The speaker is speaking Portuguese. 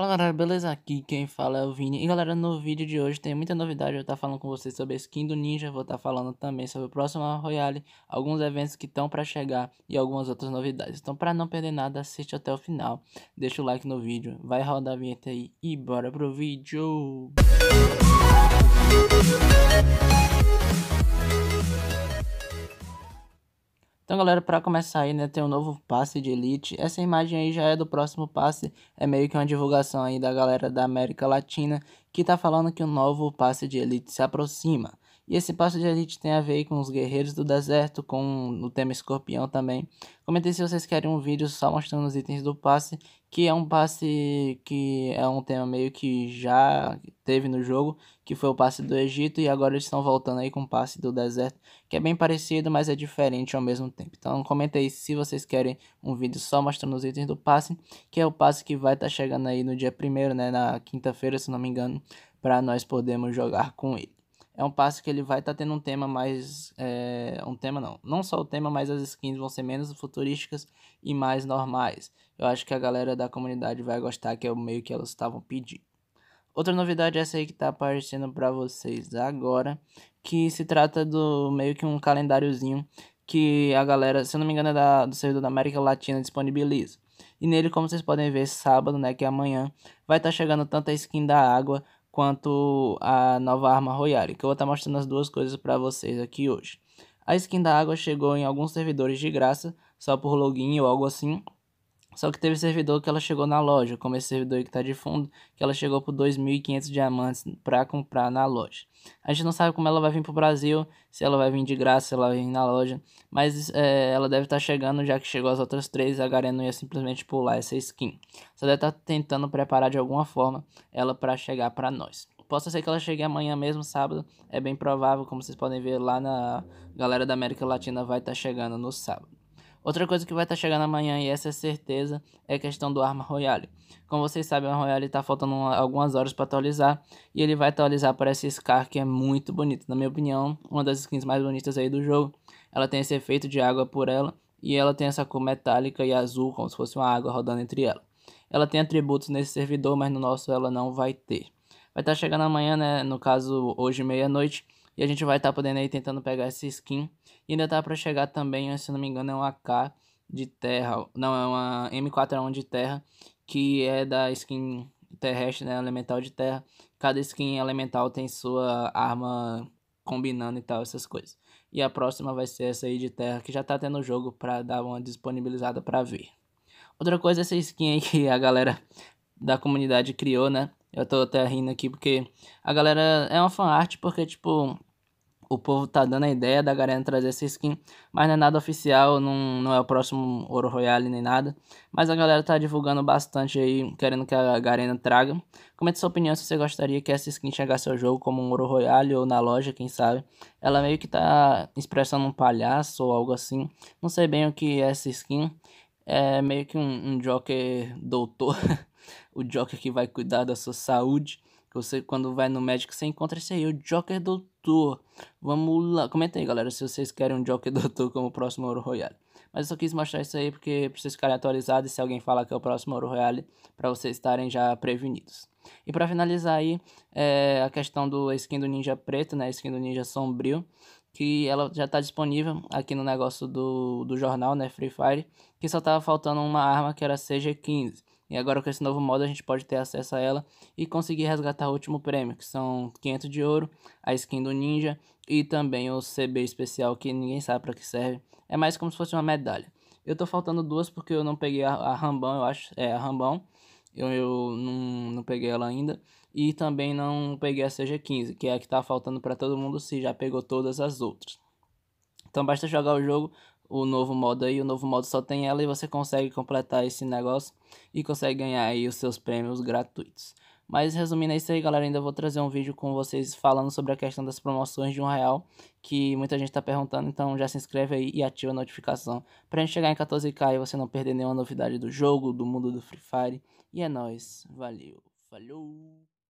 Fala galera, beleza? Aqui quem fala é o Vini. E galera, no vídeo de hoje tem muita novidade. Eu vou estar tá falando com vocês sobre a skin do Ninja. Vou estar tá falando também sobre o próximo Royale, alguns eventos que estão para chegar e algumas outras novidades. Então, para não perder nada, assiste até o final. Deixa o like no vídeo, vai rodar a vinheta aí e bora pro vídeo! Música Então, galera, para começar aí, né, tem um novo passe de Elite. Essa imagem aí já é do próximo passe, é meio que uma divulgação aí da galera da América Latina que tá falando que o novo passe de Elite se aproxima. E esse passo de elite tem a ver com os guerreiros do deserto, com o tema escorpião também. Comentei se vocês querem um vídeo só mostrando os itens do passe, que é um passe que é um tema meio que já teve no jogo, que foi o passe do Egito, e agora eles estão voltando aí com o passe do deserto, que é bem parecido, mas é diferente ao mesmo tempo. Então comentei aí se vocês querem um vídeo só mostrando os itens do passe, que é o passe que vai estar tá chegando aí no dia 1 né, na quinta-feira, se não me engano, para nós podermos jogar com ele é um passe que ele vai estar tá tendo um tema mais. É, um tema não. Não só o tema, mas as skins vão ser menos futurísticas e mais normais. Eu acho que a galera da comunidade vai gostar, que é o meio que elas estavam pedindo. Outra novidade é essa aí que está aparecendo para vocês agora, que se trata do meio que um calendáriozinho que a galera, se eu não me engano, é da, do servidor da América Latina disponibiliza. E nele, como vocês podem ver, sábado, né, que é amanhã, vai estar tá chegando tanto a skin da água quanto a nova arma Royale, que eu vou estar tá mostrando as duas coisas para vocês aqui hoje. A skin da água chegou em alguns servidores de graça, só por login ou algo assim, só que teve servidor que ela chegou na loja, como esse servidor que tá de fundo, que ela chegou por 2.500 diamantes para comprar na loja. A gente não sabe como ela vai vir pro Brasil, se ela vai vir de graça, se ela vai vir na loja, mas é, ela deve estar tá chegando, já que chegou as outras três, a Garen não ia simplesmente pular essa skin. Só deve estar tá tentando preparar de alguma forma ela para chegar para nós. Posso ser que ela chegue amanhã mesmo, sábado, é bem provável, como vocês podem ver lá na galera da América Latina vai estar tá chegando no sábado. Outra coisa que vai estar tá chegando amanhã, e essa é certeza, é a questão do Arma Royale. Como vocês sabem, o Arma Royale está faltando algumas horas para atualizar, e ele vai atualizar para esse Scar que é muito bonito, na minha opinião, uma das skins mais bonitas aí do jogo. Ela tem esse efeito de água por ela, e ela tem essa cor metálica e azul, como se fosse uma água rodando entre ela. Ela tem atributos nesse servidor, mas no nosso ela não vai ter. Vai estar tá chegando amanhã, né? No caso, hoje meia-noite. E a gente vai estar tá podendo aí tentando pegar essa skin. E ainda tá para chegar também, se não me engano, é uma AK de terra. Não, é uma M4A1 de terra. Que é da skin terrestre, né? Elemental de terra. Cada skin elemental tem sua arma combinando e tal, essas coisas. E a próxima vai ser essa aí de terra, que já tá tendo o jogo para dar uma disponibilizada para ver. Outra coisa é essa skin aí que a galera da comunidade criou, né? Eu tô até rindo aqui porque a galera é uma art porque, tipo, o povo tá dando a ideia da Garena trazer essa skin, mas não é nada oficial, não, não é o próximo Ouro Royale nem nada. Mas a galera tá divulgando bastante aí, querendo que a Garena traga. Comente sua opinião se você gostaria que essa skin chegasse ao jogo como um Ouro Royale ou na loja, quem sabe. Ela meio que tá expressando um palhaço ou algo assim, não sei bem o que é essa skin. É meio que um, um Joker doutor, o Joker que vai cuidar da sua saúde. Você, quando vai no médico, você encontra esse aí, o Joker Doutor. Vamos lá. Comenta aí, galera, se vocês querem um Joker Doutor como próximo Ouro Royale. Mas eu só quis mostrar isso aí porque pra vocês ficarem atualizados e se alguém falar que é o próximo Ouro Royale, para vocês estarem já prevenidos. E para finalizar aí, é a questão do skin do Ninja Preto, né? Skin do Ninja Sombrio que ela já está disponível aqui no negócio do, do jornal, né, Free Fire, que só estava faltando uma arma que era CG15. E agora com esse novo modo a gente pode ter acesso a ela e conseguir resgatar o último prêmio, que são 500 de ouro, a skin do ninja e também o CB especial que ninguém sabe para que serve. É mais como se fosse uma medalha. Eu tô faltando duas porque eu não peguei a, a Rambão, eu acho, é a Rambão. Eu, eu não, não peguei ela ainda e também não peguei a CG15, que é a que tá faltando para todo mundo se já pegou todas as outras. Então basta jogar o jogo o novo modo aí, o novo modo só tem ela e você consegue completar esse negócio e consegue ganhar aí os seus prêmios gratuitos. Mas resumindo é isso aí, galera, ainda vou trazer um vídeo com vocês falando sobre a questão das promoções de um real, que muita gente está perguntando, então já se inscreve aí e ativa a notificação para a gente chegar em 14k e você não perder nenhuma novidade do jogo, do mundo do Free Fire. E é nóis, valeu, falou!